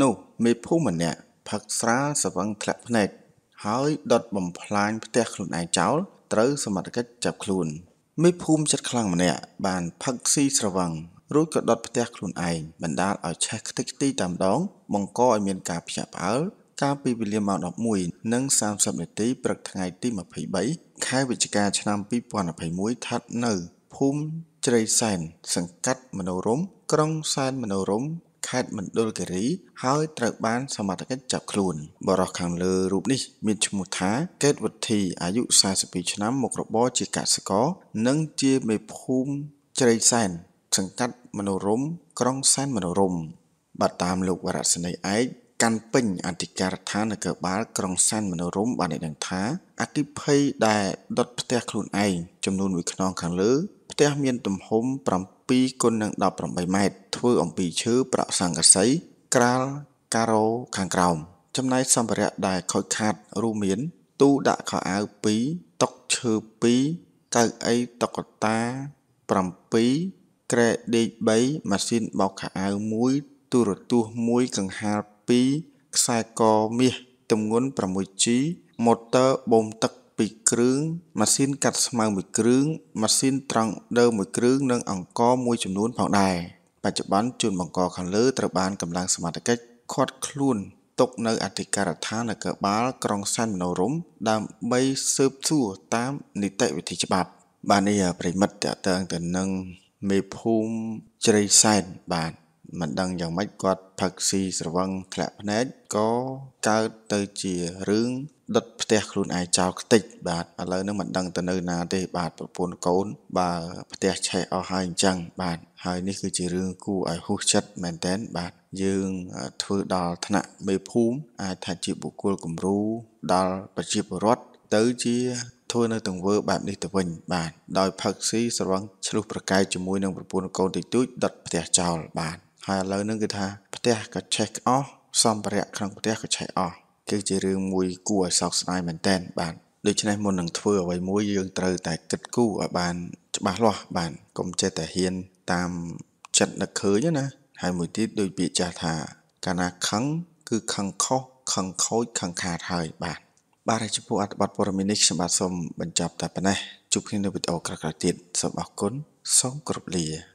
នោះមេភូមិម្នាក់ផឹកស្រាសវឹងធ្លាក់ភ្នែកហើយដុតបំផ្លាញផ្ទះខ្លួនឯងចោលត្រូវសមត្ថកិច្ចចាប់ខ្លួនមេភូមិចិត្តខ្លាំងម្នាក់បានផឹកស៊ីស្រវឹងរួចក៏ដុតផ្ទះខ្លួនឯងបណ្ដាលឲ្យឆេះខ្ទេចខ្ទីតាមដងបង្កឲ្យមានការភ្ញាក់ផ្អើលកាលពីវេលាម៉ោង11និង30នាទីព្រឹកថ្ងៃទី23ខែវិច្ឆិកាឆ្នាំ2021ថាត់នៅ ភូមិជ្រៃសែនសង្កាត់មនោរម ក្រុងសែនមនោរមខេត្តមណ្ឌលគិរី ហើយត្រូវបាន សមត្ថកិច្ចចាប់ខ្លួន បរិះខាងលើរូបនេះមានឈ្មោះថាកេតវុធី អាយុ42ឆ្នាំមុខរបរជាកសិករនិងជាមេភូមិជ្រៃសែនសង្កាត់មនោរមក្រុងសែនមនោរមបាទតាមលោកវរៈសេនីឯកកាន់ពេញអធិការដ្ឋាននគរបាលក្រុងសែនមនោរមបានឲ្យដឹងថាអតិភ័យដែលដុតផ្ទះខ្លួនឯងចំនួនមួយខ្នងខាងលើផ្ទះមានទំហំ7គុណនឹង18ម៉ែត្រធ្វើអំពីឈើប្រាក់សង្កសីក្រាលការ៉ូខាងក្រោមចំណែកសម្ភារៈដែលខូចខាតរួមមាន ទូដាក់ខោអាវ2តុកឈើ2កៅអីតុក្កតា7ក្រែដេក3ម៉ាស៊ីនបោកខោអាវ1ទូរទស្សន៍1កង្ហារ2ខ្សែកមាសទម្ងន់ 6G ម៉ូទ័របូមទឹក2គ្រឿងម៉ាស៊ីនកាត់ស្មៅ1គ្រឿងម៉ាស៊ីនត្រង់ដើម1គ្រឿងនិងអង្ករមួយចំនួនផងដែរបច្ចុប្បន្នជួនបង្កខាងលើត្រូវបានកម្លាំងសមត្ថកិច្ចខាត់ខ្លួនទុកនៅអធិការដ្ឋាននគរបាល ក្រុងសានមនោរមដើម្បីស៊ើបសួរតាមនីតិវិធីច្បាប់បាទនេះប្រិមិត្តតកតងទៅនឹងមេភូមិជ្រៃសែនបាទមិនដឹងយ៉ាងម៉េចគាត់ផឹកស៊ីស្រវឹងធ្លាក់ភ្នែកក៏កើតទៅជារឿងដុតផ្ទះខ្លួនឯងចោលខ្ទេចបាទឥឡូវហ្នឹងមិនដឹងទៅនៅណាទេ បាទប្រពន្ធកូនបើផ្ទះឆេះអស់ហើយអញ្ចឹងបាទហើយនេះគឺជារឿងគួរឲ្យហុសចិត្តមែនតែនបាទយើងធ្វើដល់ថ្នាក់មេភូមិអាចថាជាបុគ្គលគំរូដល់ប្រជាពលរដ្ឋទៅជាធ្វើនៅទង្វើបែបនេះទៅវិញបាទដោយផឹកស៊ីស្រវឹងឆ្លុះប្រកែកជាមួយនឹងប្រពន្ធកូនតិចតួចដុតផ្ទះចោលបាទហើយឥឡូវហ្នឹងគឺថាផ្ទះក៏ឆេះអស់សម្ភារៈក្នុងផ្ទះក៏ឆេះអស់គឺជារឿងមួយគួរឲ្យសោកស្ដាយមែនតែនបាទដូច្នេះមុននឹងធ្វើអ្វីមួយយើងត្រូវតែគិតគូរឲ្យបាន ច្បាស់លាស់បាទកុំចេះតែហ៊ានតាមចិត្តនឹកឃើញណាហើយមួយទៀតដូចពាក្យចាស់ថាកាលណាខឹង គឺខឹងខុសខឹងខូចខឹងខាតហើយបាទបាទចំពោះអត្ថបទព័ត៌មាននេះខ្ញុំបាទសូមបញ្ចប់តែប៉ុណ្ណេះជួបគ្នានៅវីដេអូក្រោយៗទៀតសូមអរគុណសូមគោរពលា